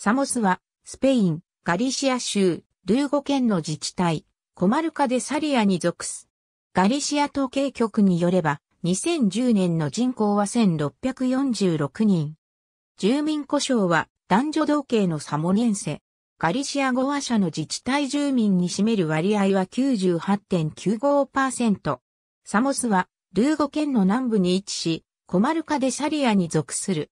サモスは、スペイン、ガリシア州、ルーゴ県の自治体、コマルカでサリアに属す。ガリシア統計局によれば、2010年の人口は1646人。住民故障は男女同系のサモネンセ。ガリシア語話者の自治体住民に占める割合は98.95%。サモスはルーゴ県の南部に位置し、コマルカでサリアに属する。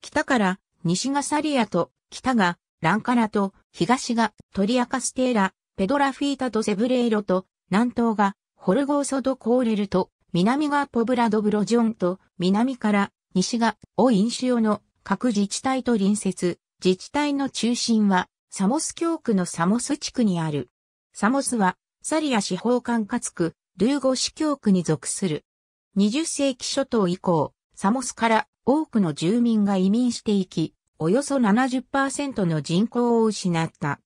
北から西がサリアと北がランカラと東がトリアカステーラ、ペドラフィータとセブレーロと南東がホルゴーソドコーレルと南がポブラドブロジョンと南から西がオインシオの各自治体と隣接、自治体の中心はサモス教区のサモス地区にある。サモスはサリア司法管轄区、ルーゴ市教区に属する。20世紀初頭以降、サモスから多くの住民が移民していき、およそ70%の人口を失った。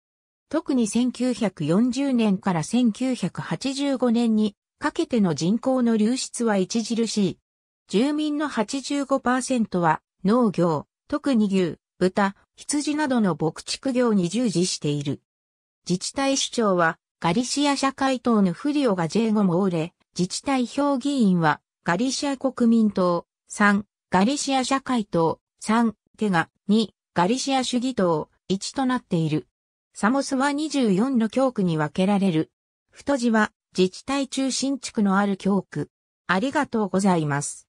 特に1940年から1985年にかけての人口の流出は著しい。住民の85%は農業、特に牛、豚、羊などの牧畜業に従事している。自治体首長はガリシア社会党のフリオがジェーゴ・モーレ、自治体評議員はガリシア国民党、3、ガリシア社会党、3、手が2、ガリシア主義党、1となっている。サモスは24の教区に分けられる。太字は自治体中心地区のある教区。ありがとうございます。